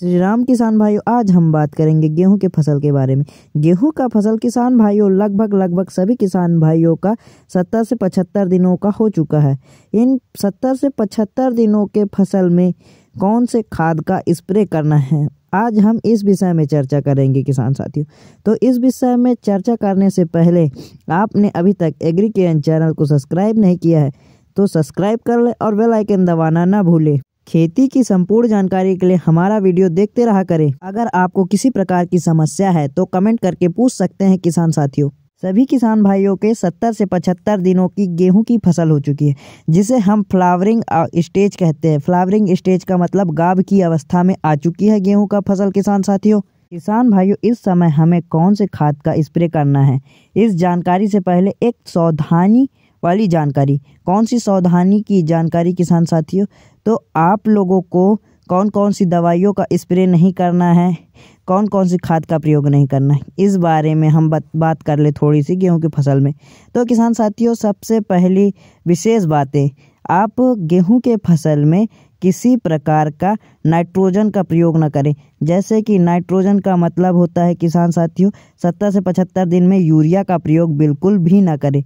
श्री राम किसान भाइयों आज हम बात करेंगे गेहूं के फसल के बारे में गेहूं का फसल किसान भाइयों लगभग लगभग सभी किसान भाइयों का सत्तर से पचहत्तर दिनों का हो चुका है इन सत्तर से पचहत्तर दिनों के फसल में कौन से खाद का स्प्रे करना है आज हम इस विषय में चर्चा करेंगे किसान साथियों तो इस विषय में चर्चा करने से पहले आपने अभी तक एग्री के चैनल को सब्सक्राइब नहीं किया है तो सब्सक्राइब कर लें और बेल आइकन दबाना ना भूलें खेती की संपूर्ण जानकारी के लिए हमारा वीडियो देखते रहा करें अगर आपको किसी प्रकार की समस्या है तो कमेंट करके पूछ सकते हैं किसान साथियों सभी किसान भाइयों के 70 से 75 दिनों की गेहूं की फसल हो चुकी है जिसे हम फ्लावरिंग स्टेज कहते हैं फ्लावरिंग स्टेज का मतलब गाभ की अवस्था में आ चुकी है गेहूं का फसल किसान साथियों किसान भाइयों इस समय हमें कौन से खाद का स्प्रे करना है इस जानकारी से पहले एक सावधानी वाली जानकारी कौन सी सावधानी की जानकारी किसान साथियों तो आप लोगों को कौन कौन सी दवाइयों का स्प्रे नहीं करना है कौन कौन सी खाद का प्रयोग नहीं करना है इस बारे में हम बत, बात कर ले थोड़ी सी गेहूं की फसल में तो किसान साथियों सबसे पहली विशेष बातें आप गेहूं के फसल में किसी प्रकार का नाइट्रोजन का प्रयोग न करें जैसे कि नाइट्रोजन का मतलब होता है किसान साथियों सत्तर से पचहत्तर दिन में यूरिया का प्रयोग बिल्कुल भी ना करें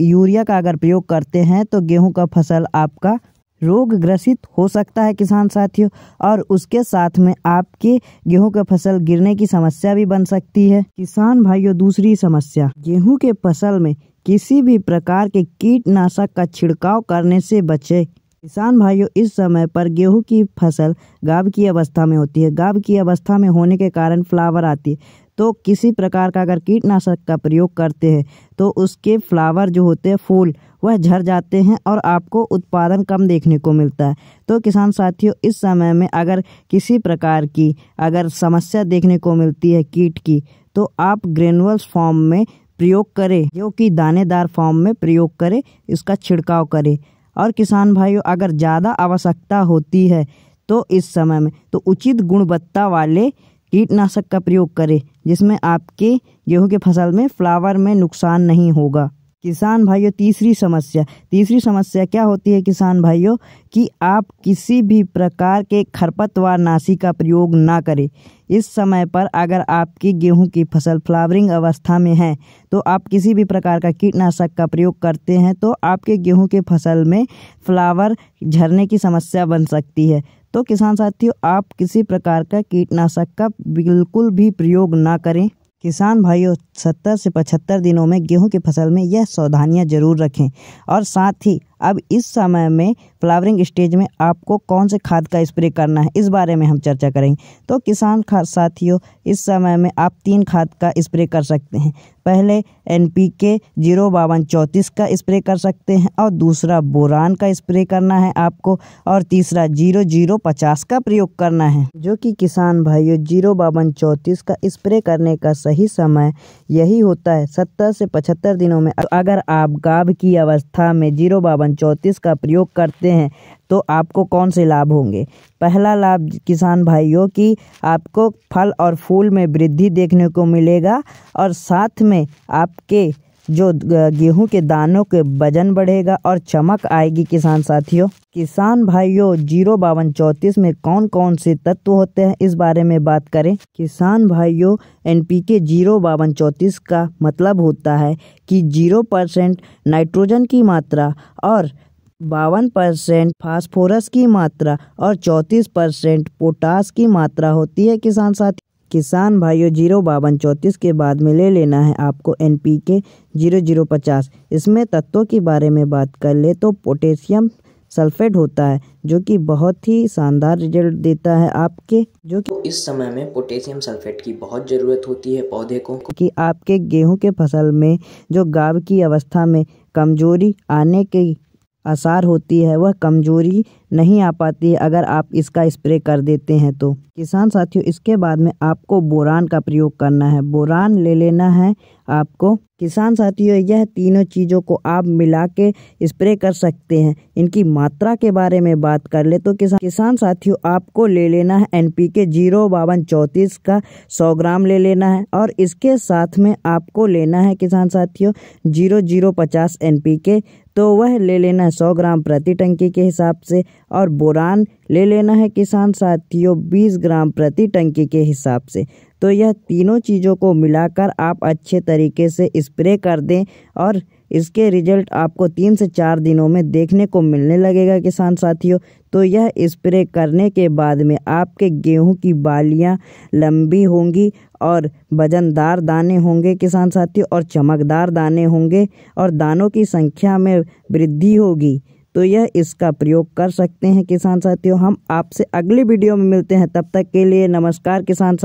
यूरिया का अगर प्रयोग करते हैं तो गेहूं का फसल आपका रोग ग्रसित हो सकता है किसान साथियों और उसके साथ में आपके गेहूं का फसल गिरने की समस्या भी बन सकती है किसान भाइयों दूसरी समस्या गेहूं के फसल में किसी भी प्रकार के कीटनाशक का छिड़काव करने से बचे किसान भाइयों इस समय पर गेहूं की फसल गाव की अवस्था में होती है गाव की अवस्था में होने के कारण फ्लावर आती है तो किसी प्रकार का अगर कीटनाशक का प्रयोग करते हैं तो उसके फ्लावर जो होते हैं फूल वह झर जाते हैं और आपको उत्पादन कम देखने को मिलता है तो किसान साथियों इस समय में अगर किसी प्रकार की अगर समस्या देखने को मिलती है कीट की तो आप ग्रेनुअल्स फॉर्म में प्रयोग करें जो कि दानेदार फॉर्म में प्रयोग करें इसका छिड़काव करें और किसान भाइयों अगर ज़्यादा आवश्यकता होती है तो इस समय में तो उचित गुणवत्ता वाले कीटनाशक का प्रयोग करें जिसमें आपके गेहूँ के फसल में फ्लावर में नुकसान नहीं होगा किसान भाइयों तीसरी समस्या तीसरी समस्या क्या होती है किसान भाइयों कि आप किसी भी प्रकार के खरपतवार नाशी का प्रयोग ना करें इस समय पर अगर आपकी गेहूं की फसल फ्लावरिंग अवस्था में है तो आप किसी भी प्रकार का कीटनाशक का प्रयोग करते हैं तो आपके गेहूं के फसल में फ्लावर झरने की समस्या बन सकती है तो किसान साथियों आप किसी प्रकार का कीटनाशक का बिल्कुल भी प्रयोग ना करें किसान भाइयों सत्तर से पचहत्तर दिनों में गेहूं की फसल में यह सावधानियां जरूर रखें और साथ ही अब इस समय में फ्लावरिंग स्टेज में आपको कौन से खाद का स्प्रे करना है इस बारे में हम चर्चा करेंगे तो किसान साथियों इस समय में आप तीन खाद का स्प्रे कर सकते हैं पहले एन पी के जीरो बावन चौंतीस का स्प्रे कर सकते हैं और दूसरा बोरान का स्प्रे करना है आपको और तीसरा जीरो जीरो पचास का प्रयोग करना है जो कि किसान भाइयों जीरो बावन चौंतीस का स्प्रे करने का सही समय यही होता है सत्तर से पचहत्तर दिनों में अगर आप गाभ की अवस्था में जीरो बावन चौंतीस का प्रयोग करते हैं तो आपको कौन से लाभ होंगे पहला लाभ किसान भाइयों की आपको फल और फूल में वृद्धि देखने को मिलेगा और साथ में आपके जो गेहूं के दानों के वजन बढ़ेगा और चमक आएगी किसान साथियों किसान भाइयों जीरो बावन चौतीस में कौन कौन से तत्व होते हैं इस बारे में बात करें किसान भाइयों एनपीके जीरो बावन चौतीस का मतलब होता है कि जीरो परसेंट नाइट्रोजन की मात्रा और बावन परसेंट फॉस्फोरस की मात्रा और चौंतीस परसेंट पोटास की मात्रा होती है किसान साथी किसान भाइयों जीरो बावन चौंतीस के बाद में ले लेना है आपको N P K zero zero पचास इसमें तत्वों के बारे में बात कर ले तो पोटेशियम सल्फेट होता है जो कि बहुत ही शानदार रिजल्ट देता है आपके जो कि इस समय में पोटेशियम सल्फेट की बहुत ज़रूरत होती है पौधे को कि आपके गेहूं के फसल में जो गाव की अवस्था में कमजोरी आने की आसार होती है वह कमजोरी नहीं आ पाती है अगर आप इसका स्प्रे कर देते हैं तो किसान साथियों इसके बाद में आपको बोरान का प्रयोग करना है बोरान ले लेना है आपको किसान साथियों यह तीनों चीज़ों को आप मिला के स्प्रे कर सकते हैं इनकी मात्रा के बारे में बात कर ले तो किसान किसान साथियों आपको ले लेना है एनपी पी के जीरो बावन चौंतीस का सौ ग्राम ले लेना है और इसके साथ में आपको लेना है किसान साथियों जीरो जीरो पचास एन के तो वह ले लेना है सौ ग्राम प्रति टंकी के हिसाब से और बोरान ले लेना है किसान साथियों बीस ग्राम प्रति टंकी के हिसाब से तो यह तीनों चीज़ों को मिलाकर आप अच्छे तरीके से स्प्रे कर दें और इसके रिजल्ट आपको तीन से चार दिनों में देखने को मिलने लगेगा किसान साथियों तो यह स्प्रे करने के बाद में आपके गेहूं की बालियां लंबी होंगी और वजनदार दाने होंगे किसान साथियों और चमकदार दाने होंगे और दानों की संख्या में वृद्धि होगी तो यह इसका प्रयोग कर सकते हैं किसान साथियों हम आपसे अगली वीडियो में मिलते हैं तब तक के लिए नमस्कार किसान